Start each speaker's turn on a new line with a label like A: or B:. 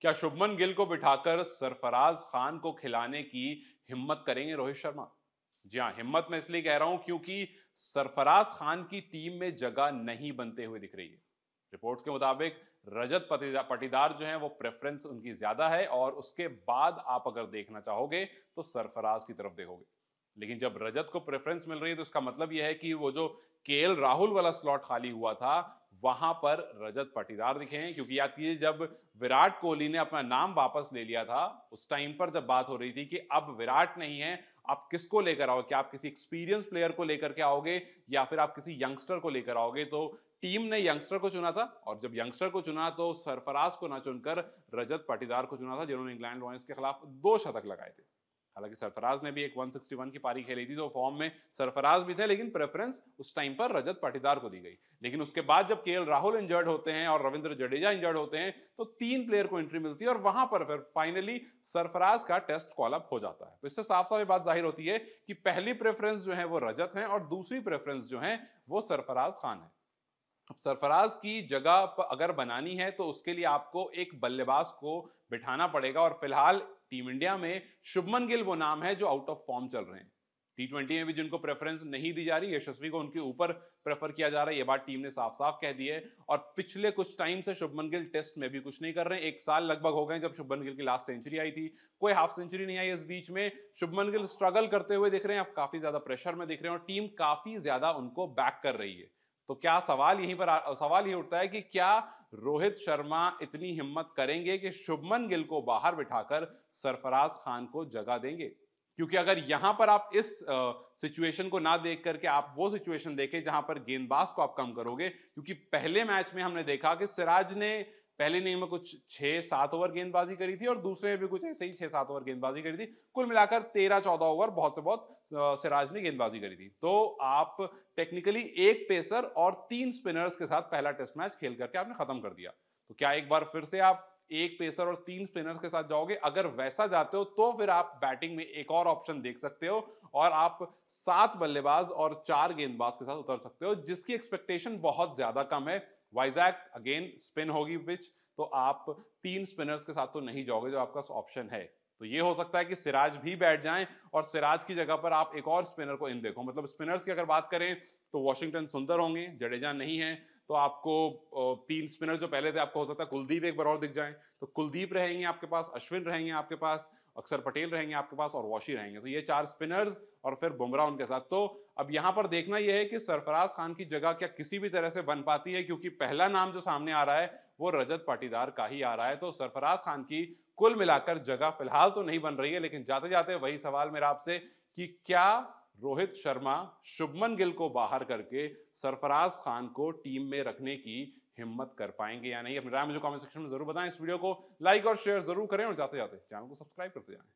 A: क्या शुभमन गिल को बिठाकर सरफराज खान को खिलाने की हिम्मत करेंगे रोहित शर्मा जी हाँ हिम्मत मैं इसलिए कह रहा हूं क्योंकि सरफराज खान की टीम में जगह नहीं बनते हुए दिख रही है रिपोर्ट्स के मुताबिक रजत पटीदार जो है वो प्रेफरेंस उनकी ज्यादा है और उसके बाद आप अगर देखना चाहोगे तो सरफराज की तरफ देखोगे लेकिन जब रजत को प्रेफरेंस मिल रही है तो उसका मतलब यह है कि वो जो के राहुल वाला स्लॉट खाली हुआ था वहां पर रजत पटीदार दिखे हैं क्योंकि याद कीजिए जब विराट कोहली ने अपना नाम वापस ले लिया था उस टाइम पर जब बात हो रही थी कि अब विराट नहीं है आप किसको लेकर आओ क्या आप किसी एक्सपीरियंस प्लेयर को लेकर के आओगे या फिर आप किसी यंगस्टर को लेकर आओगे तो टीम ने यंगस्टर को चुना था और जब यंगस्टर को चुना तो सरफराज को ना चुनकर रजत पाटीदार को चुना था जिन्होंने इंग्लैंड वॉयस के खिलाफ दो शतक लगाए थे हालांकि सरफराज ने भी एक 161 की पारी खेली थी तो फॉर्म में सरफराज भी थे लेकिन प्रेफरेंस उस टाइम पर रजत पाटीदार को दी गई लेकिन उसके बाद जब के राहुल इंजर्ड होते हैं और रविंद्र जडेजा इंजर्ड होते हैं तो तीन प्लेयर को एंट्री मिलती है और वहां पर फिर फाइनली सरफराज का टेस्ट कॉलअप हो जाता है तो इससे साफ साफ ये बात जाहिर होती है कि पहली प्रेफरेंस जो है वो रजत है और दूसरी प्रेफरेंस जो है वो सरफराज खान है सरफराज की जगह अगर बनानी है तो उसके लिए आपको एक बल्लेबाज को बिठाना पड़ेगा और फिलहाल टीम इंडिया में शुभमन गिल वो नाम है जो आउट ऑफ फॉर्म चल रहे हैं टी ट्वेंटी में भी जिनको प्रेफरेंस नहीं दी जा रही यशस्वी को उनके ऊपर प्रेफर किया जा रहा है ये बात टीम ने साफ साफ कह दी है और पिछले कुछ टाइम से शुभमन गिल टेस्ट में भी कुछ नहीं कर रहे हैं एक साल लगभग हो गए जब शुभमन गिल की लास्ट सेंचुरी आई थी कोई हाफ सेंचुरी नहीं आई इस बीच में शुभमन गिल स्ट्रगल करते हुए दिख रहे हैं आप काफी ज्यादा प्रेशर में दिख रहे हैं और टीम काफी ज्यादा उनको बैक कर रही है तो क्या सवाल यहीं पर आ, सवाल ये उठता है कि क्या रोहित शर्मा इतनी हिम्मत करेंगे कि शुभमन गिल को बाहर बिठाकर सरफराज खान को जगह देंगे क्योंकि अगर यहां पर आप इस सिचुएशन को ना देख करके आप वो सिचुएशन देखें जहां पर गेंदबाज को आप कम करोगे क्योंकि पहले मैच में हमने देखा कि सिराज ने पहले इनिंग में कुछ छह सात ओवर गेंदबाजी करी थी और दूसरे में भी कुछ ऐसे ही छह सात ओवर गेंदबाजी करी थी कुल मिलाकर तेरह चौदह ओवर बहुत से बहुत सिराज ने गेंदबाजी करी थी तो आप टेक्निकली एक पेसर और तीन स्पिनर्स के साथ पहला टेस्ट मैच खेल करके आपने खत्म कर दिया तो क्या एक बार फिर से आप एक पेसर और तीन स्पिनर्स के साथ जाओगे अगर वैसा जाते हो तो फिर आप बैटिंग में एक और ऑप्शन देख सकते हो और आप सात बल्लेबाज और चार गेंदबाज के साथ उतर सकते हो जिसकी एक्सपेक्टेशन बहुत ज्यादा कम है वाइजैक अगेन स्पिन होगी पिच तो आप तीन स्पिनर्स के साथ तो नहीं जाओगे जो आपका ऑप्शन है तो ये हो सकता है कि सिराज भी बैठ जाएं और सिराज की जगह पर आप एक और स्पिनर को इन देखो मतलब स्पिनर्स की अगर बात करें तो वॉशिंगटन सुंदर होंगे जडेजा नहीं है तो आपको तीन स्पिनर जो पहले थे आपको हो सकता है कुलदीप एक बार और दिख जाए तो कुलदीप रहेंगे आपके पास अश्विन रहेंगे आपके पास अक्षर पटेल रहेंगे आपके पास और वॉशी रहेंगे तो ये चार स्पिनर्स और फिर बुमराह उनके साथ तो अब यहाँ पर देखना यह है कि सरफराज खान की जगह क्या किसी भी तरह से बन पाती है क्योंकि पहला नाम जो सामने आ रहा है वो रजत पाटीदार का ही आ रहा है तो सरफराज खान की कुल मिलाकर जगह फिलहाल तो नहीं बन रही है लेकिन जाते जाते वही सवाल मेरा आपसे कि क्या रोहित शर्मा शुभमन गिल को बाहर करके सरफराज खान को टीम में रखने की हिम्मत कर पाएंगे या नहीं अपनी राय मुझे कमेंट सेक्शन में जरूर बताएं इस वीडियो को लाइक और शेयर जरूर करें और जाते जाते चैनल को सब्सक्राइब करते जाएं